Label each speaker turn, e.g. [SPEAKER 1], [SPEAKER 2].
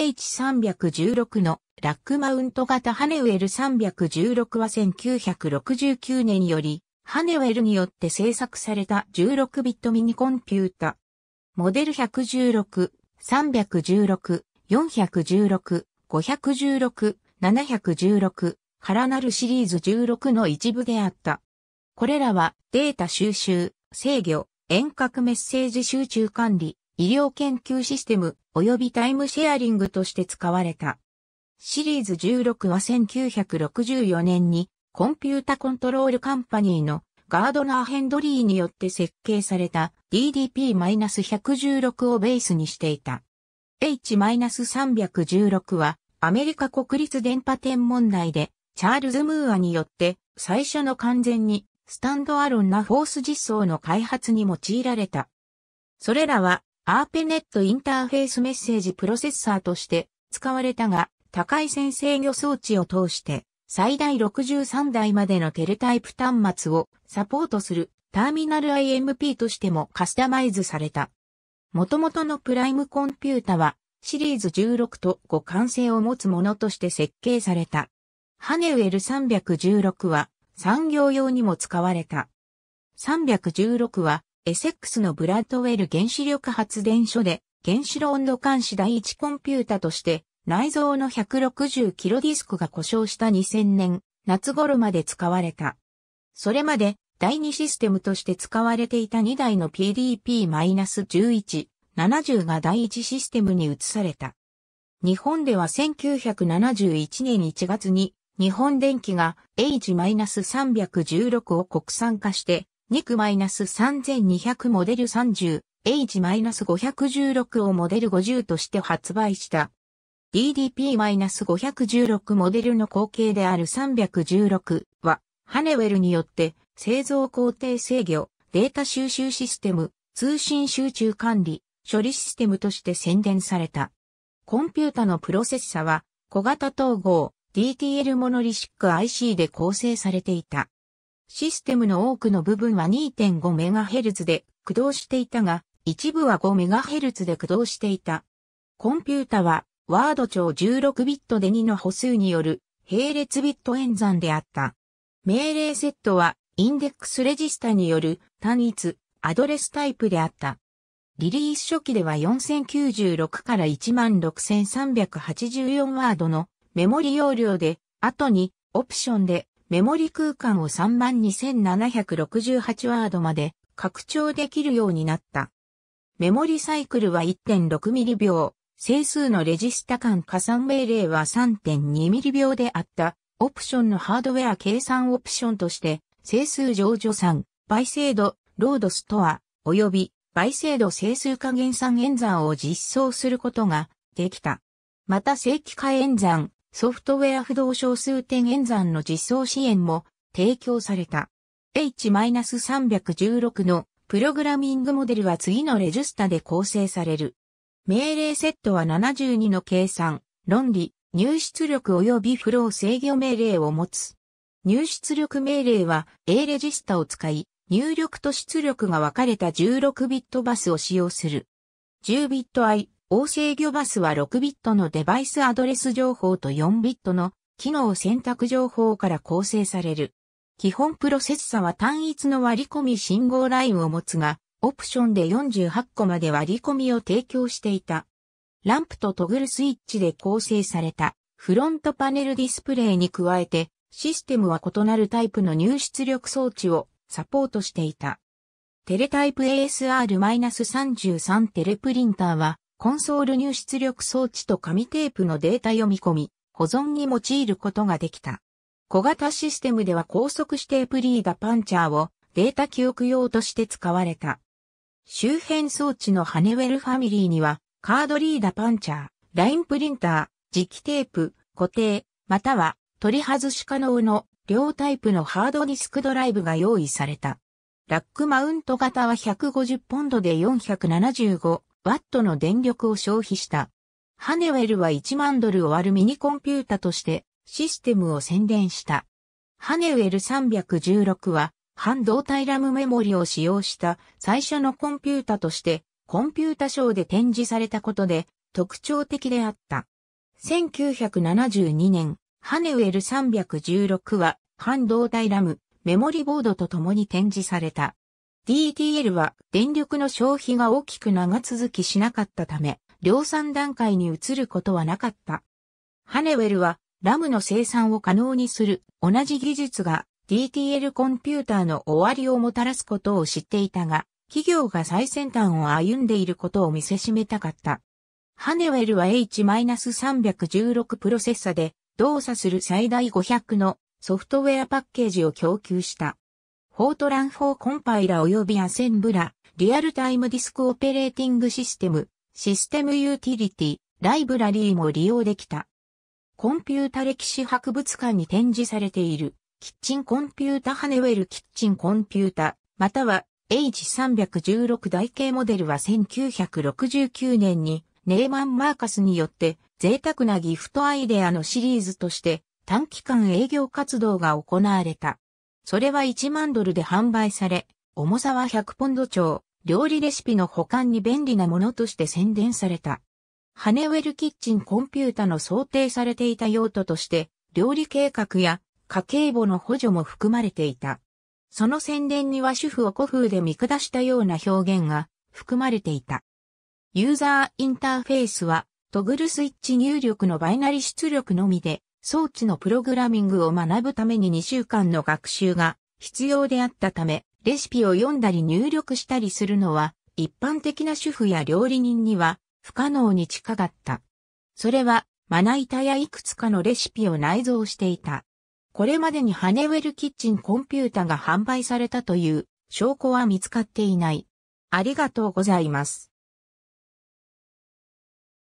[SPEAKER 1] H316 のラックマウント型ハネウェル316は1969年よりハネウェルによって製作された16ビットミニコンピュータ。モデル116、316、416、516、716からなるシリーズ16の一部であった。これらはデータ収集、制御、遠隔メッセージ集中管理、医療研究システム及びタイムシェアリングとして使われた。シリーズ16は1964年にコンピュータコントロールカンパニーのガードナー・ヘンドリーによって設計された DDP-116 をベースにしていた。H-316 はアメリカ国立電波天文台でチャールズ・ムーアによって最初の完全にスタンドアロンなフォース実装の開発に用いられた。それらはアーペネットインターフェースメッセージプロセッサーとして使われたが、高い線制御装置を通して最大63台までのテレタイプ端末をサポートするターミナル IMP としてもカスタマイズされた。元々のプライムコンピュータはシリーズ16と互換性を持つものとして設計された。ハネウェル316は産業用にも使われた。316はエセックスのブラッドウェル原子力発電所で原子炉温度監視第一コンピュータとして内蔵の1 6 0キロディスクが故障した2000年夏頃まで使われた。それまで第2システムとして使われていた2台の PDP-11、70が第1システムに移された。日本では1971年1月に日本電機が H-316 を国産化してナス -3200 モデル 30H-516 をモデル50として発売した。DDP-516 モデルの後継である316は、ハネウェルによって製造工程制御、データ収集システム、通信集中管理、処理システムとして宣伝された。コンピュータのプロセッサは小型統合 DTL モノリシック IC で構成されていた。システムの多くの部分は 2.5MHz で駆動していたが、一部は 5MHz で駆動していた。コンピュータは、ワード長16ビットで2の歩数による並列ビット演算であった。命令セットは、インデックスレジスタによる単一、アドレスタイプであった。リリース初期では4096から16384ワードのメモリ容量で、後にオプションでメモリ空間を32,768ワードまで拡張できるようになった。メモリサイクルは1 6ミリ秒、整数のレジスタ間加算命令は3 2ミリ秒であった。オプションのハードウェア計算オプションとして、整数上助算、倍精度、ロードストア、及び倍精度整数加減算演算を実装することができた。また正規化演算、ソフトウェア不動小数点演算の実装支援も提供された。H-316 のプログラミングモデルは次のレジスタで構成される。命令セットは72の計算、論理、入出力及びフロー制御命令を持つ。入出力命令は A レジスタを使い、入力と出力が分かれた16ビットバスを使用する。10ビット I、オ制魚バスは6ビットのデバイスアドレス情報と4ビットの機能選択情報から構成される。基本プロセッサは単一の割り込み信号ラインを持つが、オプションで48個まで割り込みを提供していた。ランプとトグルスイッチで構成されたフロントパネルディスプレイに加えて、システムは異なるタイプの入出力装置をサポートしていた。テレタイプ ASR-33 テレプリンターはコンソール入出力装置と紙テープのデータ読み込み、保存に用いることができた。小型システムでは高速指定プリーダパンチャーをデータ記憶用として使われた。周辺装置のハネウェルファミリーには、カードリーダパンチャー、ラインプリンター、磁気テープ、固定、または取り外し可能の両タイプのハードディスクドライブが用意された。ラックマウント型は150ポンドで475ワットの電力を消費した。ハネウェルは1万ドルを割るミニコンピュータとしてシステムを宣伝した。ハネウェル316は半導体ラムメモリを使用した最初のコンピュータとしてコンピュータショーで展示されたことで特徴的であった。1972年、ハネウェル316は半導体ラムメモリボードと共に展示された。DTL は電力の消費が大きく長続きしなかったため、量産段階に移ることはなかった。ハネウェルはラムの生産を可能にする同じ技術が DTL コンピューターの終わりをもたらすことを知っていたが、企業が最先端を歩んでいることを見せしめたかった。ハネウェルは H-316 プロセッサで動作する最大500のソフトウェアパッケージを供給した。フォートラン4コンパイラ及びアセンブラ、リアルタイムディスクオペレーティングシステム、システムユーティリティ、ライブラリーも利用できた。コンピュータ歴史博物館に展示されている、キッチンコンピュータハネウェルキッチンコンピュータ、または H316 台形モデルは1969年にネーマン・マーカスによって贅沢なギフトアイデアのシリーズとして短期間営業活動が行われた。それは1万ドルで販売され、重さは100ポンド超、料理レシピの保管に便利なものとして宣伝された。ハネウェルキッチンコンピュータの想定されていた用途として、料理計画や家計簿の補助も含まれていた。その宣伝には主婦を古風で見下したような表現が含まれていた。ユーザーインターフェースはトグルスイッチ入力のバイナリ出力のみで装置のプログラミングを学ぶために2週間の学習が必要であったため、レシピを読んだり入力したりするのは、一般的な主婦や料理人には不可能に近かった。それは、まな板やいくつかのレシピを内蔵していた。これまでにハネウェルキッチンコンピュータが販売されたという証拠は見つかっていない。ありがとうございます。